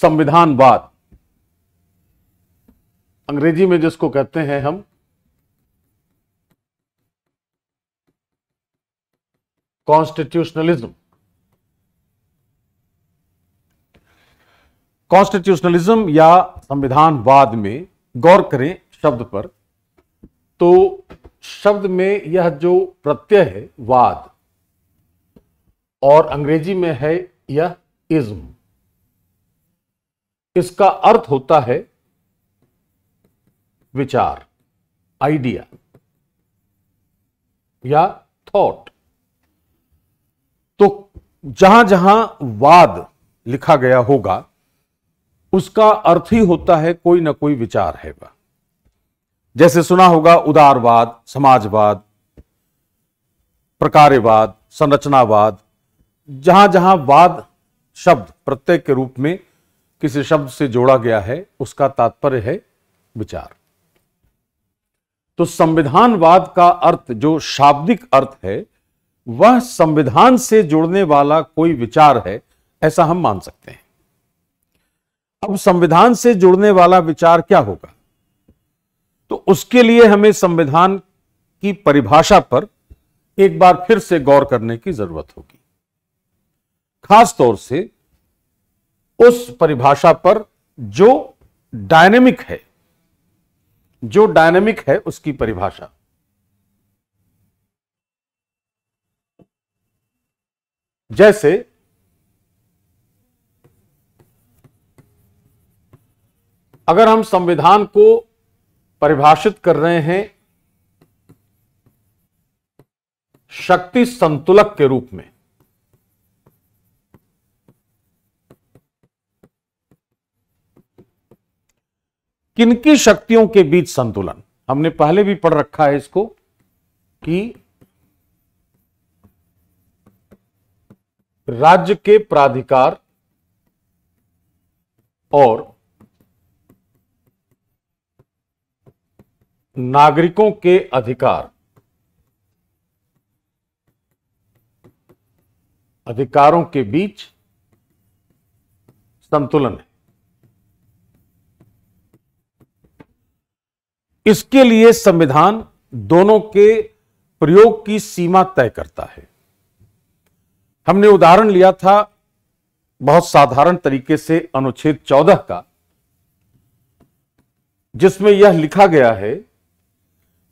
संविधानवाद अंग्रेजी में जिसको कहते हैं हम कॉन्स्टिट्यूशनलिज्म कॉन्स्टिट्यूशनलिज्म या संविधानवाद में गौर करें शब्द पर तो शब्द में यह जो प्रत्यय है वाद और अंग्रेजी में है यह इज्म इसका अर्थ होता है विचार आइडिया या थॉट तो जहां जहां वाद लिखा गया होगा उसका अर्थ ही होता है कोई ना कोई विचार है वह जैसे सुना होगा उदारवाद समाजवाद प्रकार्यवाद संरचनावाद जहां जहां वाद शब्द प्रत्यय के रूप में किसी शब्द से जोड़ा गया है उसका तात्पर्य है विचार तो संविधानवाद का अर्थ जो शाब्दिक अर्थ है वह संविधान से जुड़ने वाला कोई विचार है ऐसा हम मान सकते हैं अब संविधान से जुड़ने वाला विचार क्या होगा तो उसके लिए हमें संविधान की परिभाषा पर एक बार फिर से गौर करने की जरूरत होगी खास तौर से उस परिभाषा पर जो डायनेमिक है जो डायनेमिक है उसकी परिभाषा जैसे अगर हम संविधान को परिभाषित कर रहे हैं शक्ति संतुलक के रूप में किनकी शक्तियों के बीच संतुलन हमने पहले भी पढ़ रखा है इसको कि राज्य के प्राधिकार और नागरिकों के अधिकार अधिकारों के बीच संतुलन है इसके लिए संविधान दोनों के प्रयोग की सीमा तय करता है हमने उदाहरण लिया था बहुत साधारण तरीके से अनुच्छेद 14 का जिसमें यह लिखा गया है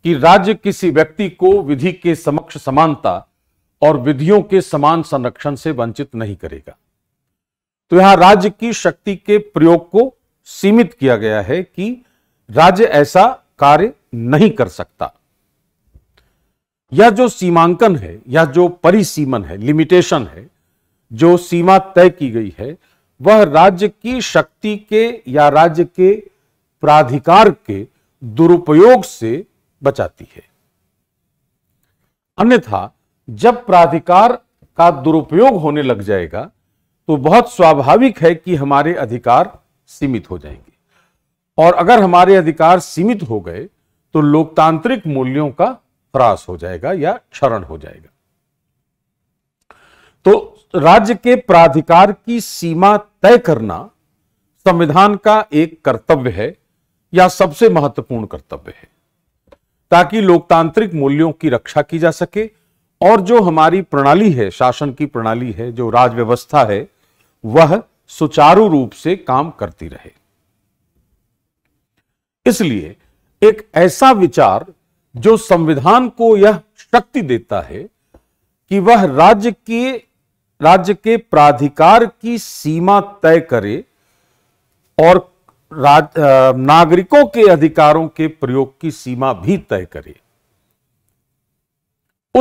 कि राज्य किसी व्यक्ति को विधि के समक्ष समानता और विधियों के समान संरक्षण से वंचित नहीं करेगा तो यहां राज्य की शक्ति के प्रयोग को सीमित किया गया है कि राज्य ऐसा कार्य नहीं कर सकता यह जो सीमांकन है यह जो परिसीमन है लिमिटेशन है जो सीमा तय की गई है वह राज्य की शक्ति के या राज्य के प्राधिकार के दुरुपयोग से बचाती है अन्यथा जब प्राधिकार का दुरुपयोग होने लग जाएगा तो बहुत स्वाभाविक है कि हमारे अधिकार सीमित हो जाएंगे और अगर हमारे अधिकार सीमित हो गए तो लोकतांत्रिक मूल्यों का ह्रास हो जाएगा या क्षरण हो जाएगा तो राज्य के प्राधिकार की सीमा तय करना संविधान का एक कर्तव्य है या सबसे महत्वपूर्ण कर्तव्य है ताकि लोकतांत्रिक मूल्यों की रक्षा की जा सके और जो हमारी प्रणाली है शासन की प्रणाली है जो राज व्यवस्था है वह सुचारू रूप से काम करती रहे इसलिए एक ऐसा विचार जो संविधान को यह शक्ति देता है कि वह राज्य के राज्य के प्राधिकार की सीमा तय करे और राज, आ, नागरिकों के अधिकारों के प्रयोग की सीमा भी तय करे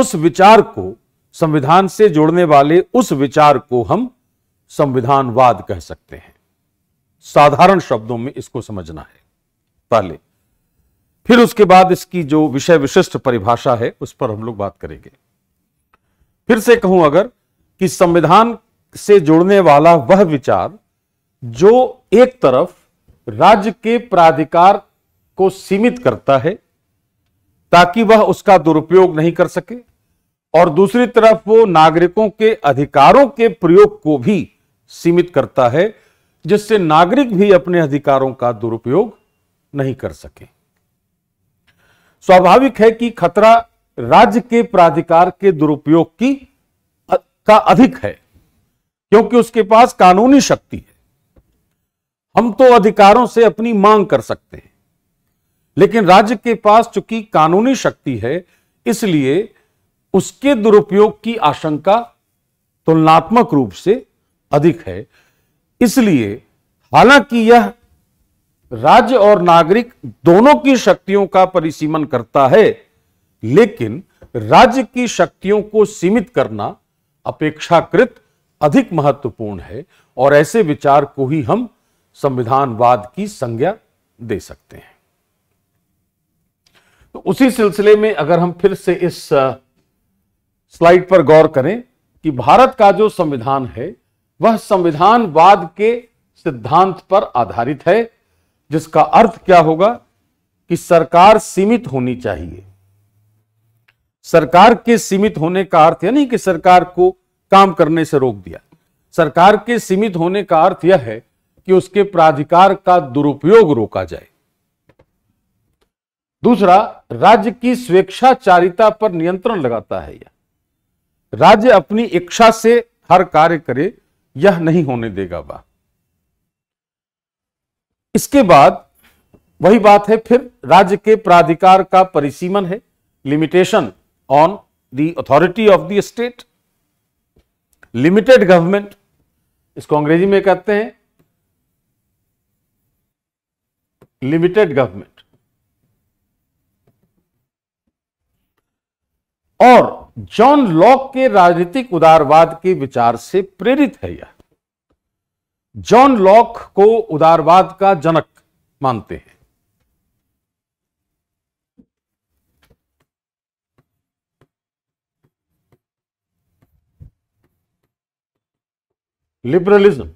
उस विचार को संविधान से जोड़ने वाले उस विचार को हम संविधानवाद कह सकते हैं साधारण शब्दों में इसको समझना है पहले फिर उसके बाद इसकी जो विषय विशिष्ट परिभाषा है उस पर हम लोग बात करेंगे फिर से कहूं अगर कि संविधान से जुड़ने वाला वह विचार जो एक तरफ राज्य के प्राधिकार को सीमित करता है ताकि वह उसका दुरुपयोग नहीं कर सके और दूसरी तरफ वो नागरिकों के अधिकारों के प्रयोग को भी सीमित करता है जिससे नागरिक भी अपने अधिकारों का दुरुपयोग नहीं कर सके स्वाभाविक है कि खतरा राज्य के प्राधिकार के दुरुपयोग की का अधिक है क्योंकि उसके पास कानूनी शक्ति है हम तो अधिकारों से अपनी मांग कर सकते हैं लेकिन राज्य के पास चूंकि कानूनी शक्ति है इसलिए उसके दुरुपयोग की आशंका तुलनात्मक रूप से अधिक है इसलिए हालांकि यह राज्य और नागरिक दोनों की शक्तियों का परिसीमन करता है लेकिन राज्य की शक्तियों को सीमित करना अपेक्षाकृत अधिक महत्वपूर्ण है और ऐसे विचार को ही हम संविधानवाद की संज्ञा दे सकते हैं तो उसी सिलसिले में अगर हम फिर से इस स्लाइड पर गौर करें कि भारत का जो संविधान है वह संविधानवाद के सिद्धांत पर आधारित है जिसका अर्थ क्या होगा कि सरकार सीमित होनी चाहिए सरकार के सीमित होने का अर्थ यह नहीं कि सरकार को काम करने से रोक दिया सरकार के सीमित होने का अर्थ यह है कि उसके प्राधिकार का दुरुपयोग रोका जाए दूसरा राज्य की स्वेच्छाचारिता पर नियंत्रण लगाता है यह राज्य अपनी इच्छा से हर कार्य करे यह नहीं होने देगा वह इसके बाद वही बात है फिर राज्य के प्राधिकार का परिसीमन है limitation on the authority of the state limited government इसको अंग्रेजी में कहते हैं लिमिटेड गवर्नमेंट और जॉन लॉक के राजनीतिक उदारवाद के विचार से प्रेरित है यह जॉन लॉक को उदारवाद का जनक मानते हैं लिबरलिज्म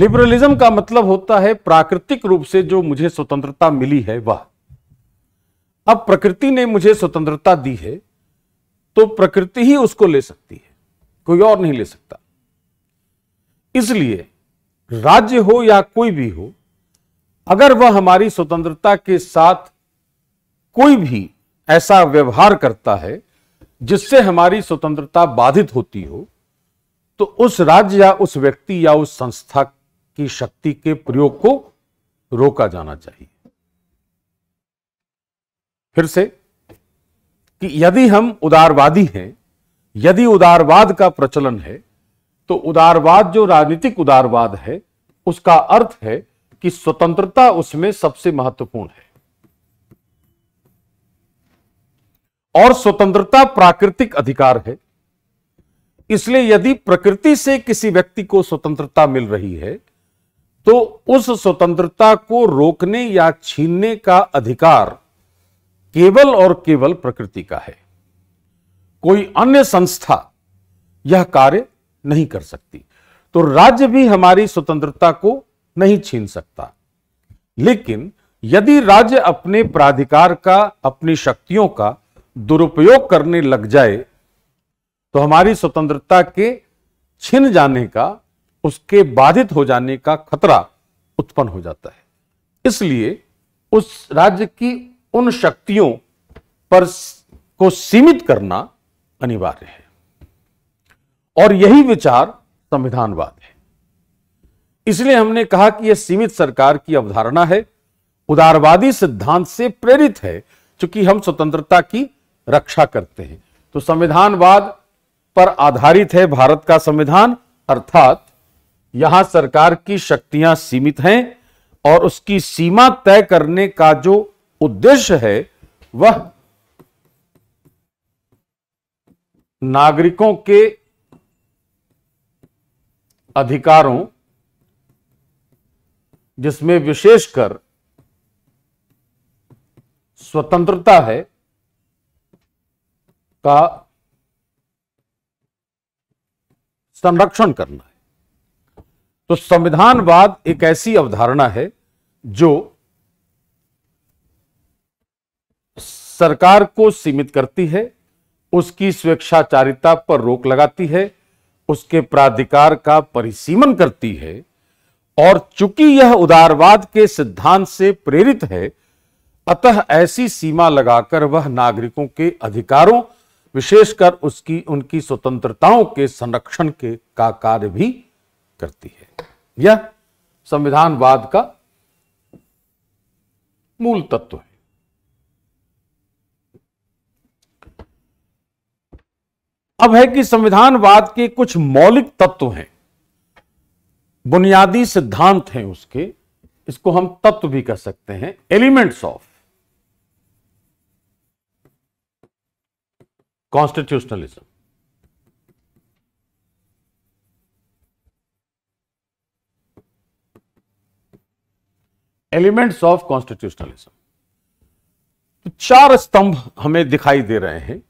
लिबरलिज्म का मतलब होता है प्राकृतिक रूप से जो मुझे स्वतंत्रता मिली है वह अब प्रकृति ने मुझे स्वतंत्रता दी है तो प्रकृति ही उसको ले सकती है कोई और नहीं ले सकता इसलिए राज्य हो या कोई भी हो अगर वह हमारी स्वतंत्रता के साथ कोई भी ऐसा व्यवहार करता है जिससे हमारी स्वतंत्रता बाधित होती हो तो उस राज्य या उस व्यक्ति या उस संस्था की शक्ति के प्रयोग को रोका जाना चाहिए फिर से कि यदि हम उदारवादी हैं यदि उदारवाद का प्रचलन है तो उदारवाद जो राजनीतिक उदारवाद है उसका अर्थ है कि स्वतंत्रता उसमें सबसे महत्वपूर्ण है और स्वतंत्रता प्राकृतिक अधिकार है इसलिए यदि प्रकृति से किसी व्यक्ति को स्वतंत्रता मिल रही है तो उस स्वतंत्रता को रोकने या छीनने का अधिकार केवल और केवल प्रकृति का है कोई अन्य संस्था यह कार्य नहीं कर सकती तो राज्य भी हमारी स्वतंत्रता को नहीं छीन सकता लेकिन यदि राज्य अपने प्राधिकार का अपनी शक्तियों का दुरुपयोग करने लग जाए तो हमारी स्वतंत्रता के छिन जाने का उसके बाधित हो जाने का खतरा उत्पन्न हो जाता है इसलिए उस राज्य की उन शक्तियों पर को सीमित करना अनिवार्य है और यही विचार संविधानवाद है इसलिए हमने कहा कि यह सीमित सरकार की अवधारणा है उदारवादी सिद्धांत से प्रेरित है क्योंकि हम स्वतंत्रता की रक्षा करते हैं तो संविधानवाद पर आधारित है भारत का संविधान अर्थात यहां सरकार की शक्तियां सीमित हैं और उसकी सीमा तय करने का जो उद्देश्य है वह नागरिकों के अधिकारों जिसमें विशेषकर स्वतंत्रता है का संरक्षण करना है तो संविधानवाद एक ऐसी अवधारणा है जो सरकार को सीमित करती है उसकी स्वेच्छाचारिता पर रोक लगाती है उसके प्राधिकार का परिसीमन करती है और चूंकि यह उदारवाद के सिद्धांत से प्रेरित है अतः ऐसी सीमा लगाकर वह नागरिकों के अधिकारों विशेषकर उसकी उनकी स्वतंत्रताओं के संरक्षण के का कार्य भी करती है यह संविधानवाद का मूल तत्व है अब है कि संविधानवाद के कुछ मौलिक तत्व हैं बुनियादी सिद्धांत हैं उसके इसको हम तत्व भी कह सकते हैं elements of constitutionalism elements of constitutionalism चार स्तंभ हमें दिखाई दे रहे हैं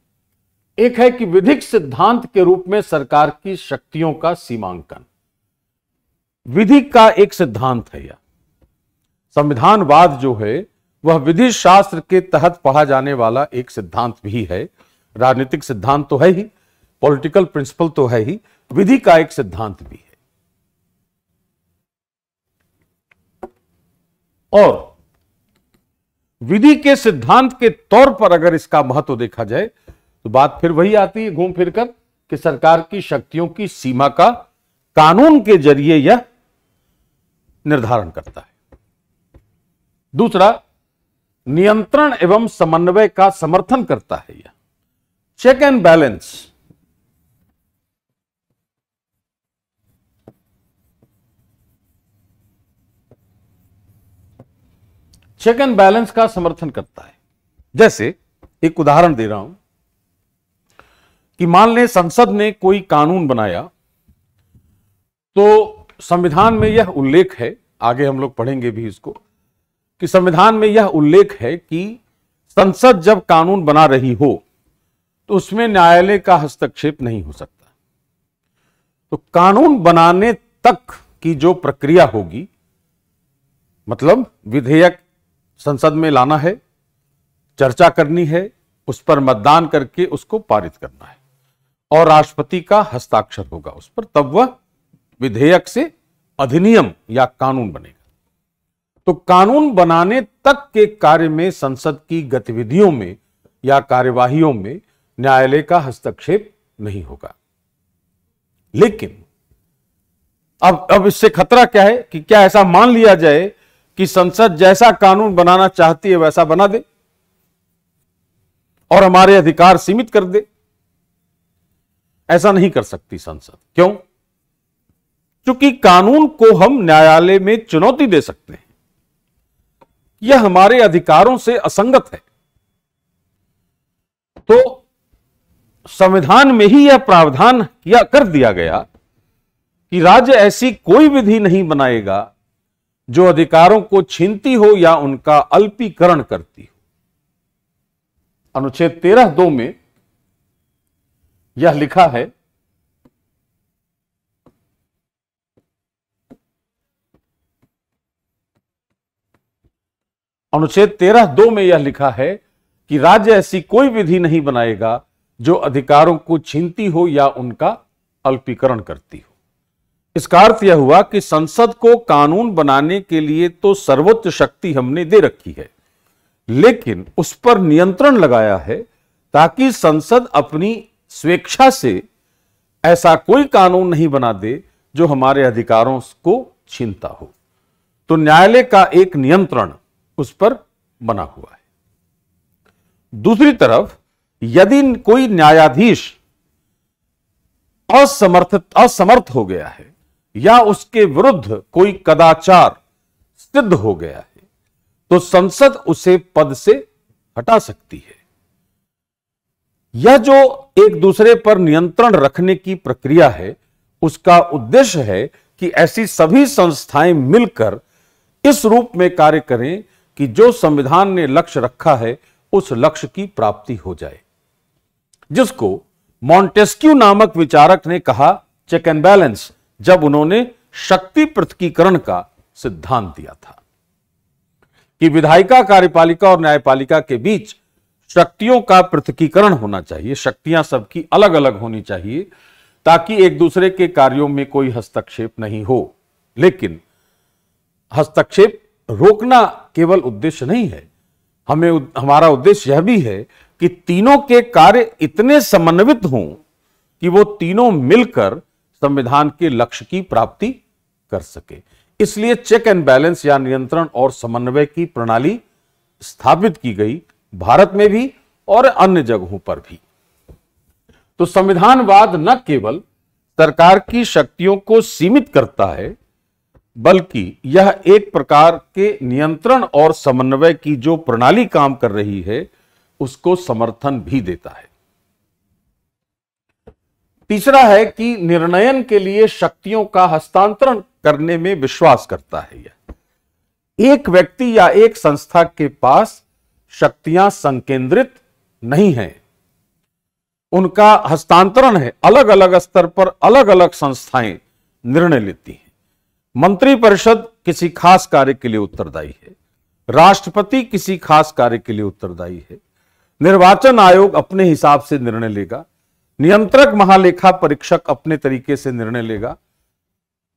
एक है कि विधिक सिद्धांत के रूप में सरकार की शक्तियों का सीमांकन विधि का एक सिद्धांत है यह संविधानवाद जो है वह विधि शास्त्र के तहत पढ़ा जाने वाला एक सिद्धांत भी है राजनीतिक सिद्धांत तो है ही पॉलिटिकल प्रिंसिपल तो है ही विधि का एक सिद्धांत भी है और विधि के सिद्धांत के तौर पर अगर इसका महत्व देखा जाए तो बात फिर वही आती है घूम फिर कर कि सरकार की शक्तियों की सीमा का कानून के जरिए यह निर्धारण करता है दूसरा नियंत्रण एवं समन्वय का समर्थन करता है यह check and balance check and balance का समर्थन करता है जैसे एक उदाहरण दे रहा हूं कि मान लें संसद ने कोई कानून बनाया तो संविधान में यह उल्लेख है आगे हम लोग पढ़ेंगे भी इसको कि संविधान में यह उल्लेख है कि संसद जब कानून बना रही हो तो उसमें न्यायालय का हस्तक्षेप नहीं हो सकता तो कानून बनाने तक की जो प्रक्रिया होगी मतलब विधेयक संसद में लाना है चर्चा करनी है उस पर मतदान करके उसको पारित करना है और राष्ट्रपति का हस्ताक्षर होगा उस पर तब वह विधेयक से अधिनियम या कानून बनेगा तो कानून बनाने तक के कार्य में संसद की गतिविधियों में या कार्यवाहियों में न्यायालय का हस्तक्षेप नहीं होगा लेकिन अब अब इससे खतरा क्या है कि क्या ऐसा मान लिया जाए कि संसद जैसा कानून बनाना चाहती है वैसा बना दे और हमारे अधिकार सीमित कर दे ऐसा नहीं कर सकती संसद क्यों चूंकि कानून को हम न्यायालय में चुनौती दे सकते हैं यह हमारे अधिकारों से असंगत है तो संविधान में ही यह प्रावधान किया कर दिया गया कि राज्य ऐसी कोई विधि नहीं बनाएगा जो अधिकारों को छीनती हो या उनका अल्पीकरण करती हो अनुच्छेद तेरह दो में यह लिखा है अनुच्छेद तेरह दो में यह लिखा है कि राज्य ऐसी कोई विधि नहीं बनाएगा जो अधिकारों को छीनती हो या उनका अल्पीकरण करती हो इसका अर्थ यह हुआ कि संसद को कानून बनाने के लिए तो सर्वोच्च शक्ति हमने दे रखी है लेकिन उस पर नियंत्रण लगाया है ताकि संसद अपनी स्वेच्छा से ऐसा कोई कानून नहीं बना दे जो हमारे अधिकारों को छीनता हो तो न्यायालय का एक नियंत्रण उस पर बना हुआ है दूसरी तरफ यदि कोई न्यायाधीश असमर्थ असमर्थ हो गया है या उसके विरुद्ध कोई कदाचार सिद्ध हो गया है तो संसद उसे पद से हटा सकती है यह जो एक दूसरे पर नियंत्रण रखने की प्रक्रिया है उसका उद्देश्य है कि ऐसी सभी संस्थाएं मिलकर इस रूप में कार्य करें कि जो संविधान ने लक्ष्य रखा है उस लक्ष्य की प्राप्ति हो जाए जिसको मॉन्टेस्क्यू नामक विचारक ने कहा चेक एंड बैलेंस जब उन्होंने शक्ति पृथकीकरण का सिद्धांत दिया था कि विधायिका कार्यपालिका और न्यायपालिका के बीच शक्तियों का पृथकीकरण होना चाहिए शक्तियां सबकी अलग अलग होनी चाहिए ताकि एक दूसरे के कार्यों में कोई हस्तक्षेप नहीं हो लेकिन हस्तक्षेप रोकना केवल उद्देश्य नहीं है हमें हमारा उद्देश्य यह भी है कि तीनों के कार्य इतने समन्वित हों कि वो तीनों मिलकर संविधान के लक्ष्य की प्राप्ति कर सके इसलिए चेक एंड बैलेंस या नियंत्रण और समन्वय की प्रणाली स्थापित की गई भारत में भी और अन्य जगहों पर भी तो संविधानवाद न केवल सरकार की शक्तियों को सीमित करता है बल्कि यह एक प्रकार के नियंत्रण और समन्वय की जो प्रणाली काम कर रही है उसको समर्थन भी देता है तीसरा है कि निर्णयन के लिए शक्तियों का हस्तांतरण करने में विश्वास करता है यह एक व्यक्ति या एक संस्था के पास शक्तियां संकेंद्रित नहीं है उनका हस्तांतरण है अलग अलग स्तर पर अलग अलग संस्थाएं निर्णय लेती हैं मंत्री परिषद किसी खास कार्य के लिए उत्तरदायी है राष्ट्रपति किसी खास कार्य के लिए उत्तरदायी है निर्वाचन आयोग अपने हिसाब से निर्णय लेगा नियंत्रक महालेखा परीक्षक अपने तरीके से निर्णय लेगा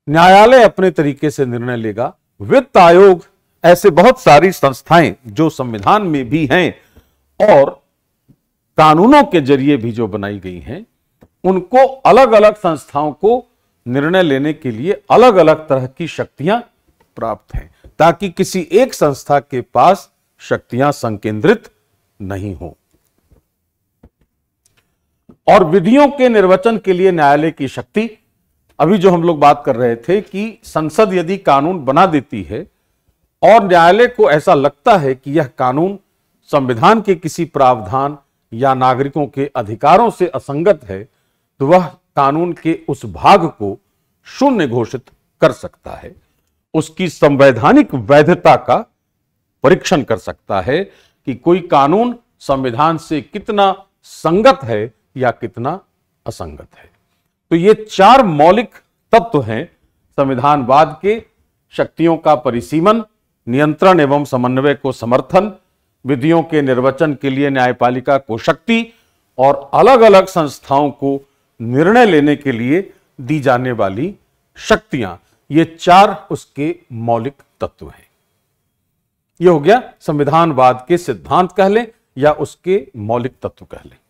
न्यायालय अपने तरीके से निर्णय लेगा वित्त आयोग ऐसे बहुत सारी संस्थाएं जो संविधान में भी हैं और कानूनों के जरिए भी जो बनाई गई हैं उनको अलग अलग संस्थाओं को निर्णय लेने के लिए अलग अलग तरह की शक्तियां प्राप्त हैं ताकि किसी एक संस्था के पास शक्तियां संकेंद्रित नहीं हो और विधियों के निर्वचन के लिए न्यायालय की शक्ति अभी जो हम लोग बात कर रहे थे कि संसद यदि कानून बना देती है और न्यायालय को ऐसा लगता है कि यह कानून संविधान के किसी प्रावधान या नागरिकों के अधिकारों से असंगत है तो वह कानून के उस भाग को शून्य घोषित कर सकता है उसकी संवैधानिक वैधता का परीक्षण कर सकता है कि कोई कानून संविधान से कितना संगत है या कितना असंगत है तो ये चार मौलिक तत्व हैं संविधानवाद के शक्तियों का परिसीमन नियंत्रण एवं समन्वय को समर्थन विधियों के निर्वचन के लिए न्यायपालिका को शक्ति और अलग अलग संस्थाओं को निर्णय लेने के लिए दी जाने वाली शक्तियां ये चार उसके मौलिक तत्व हैं यह हो गया संविधानवाद के सिद्धांत कह लें या उसके मौलिक तत्व कह लें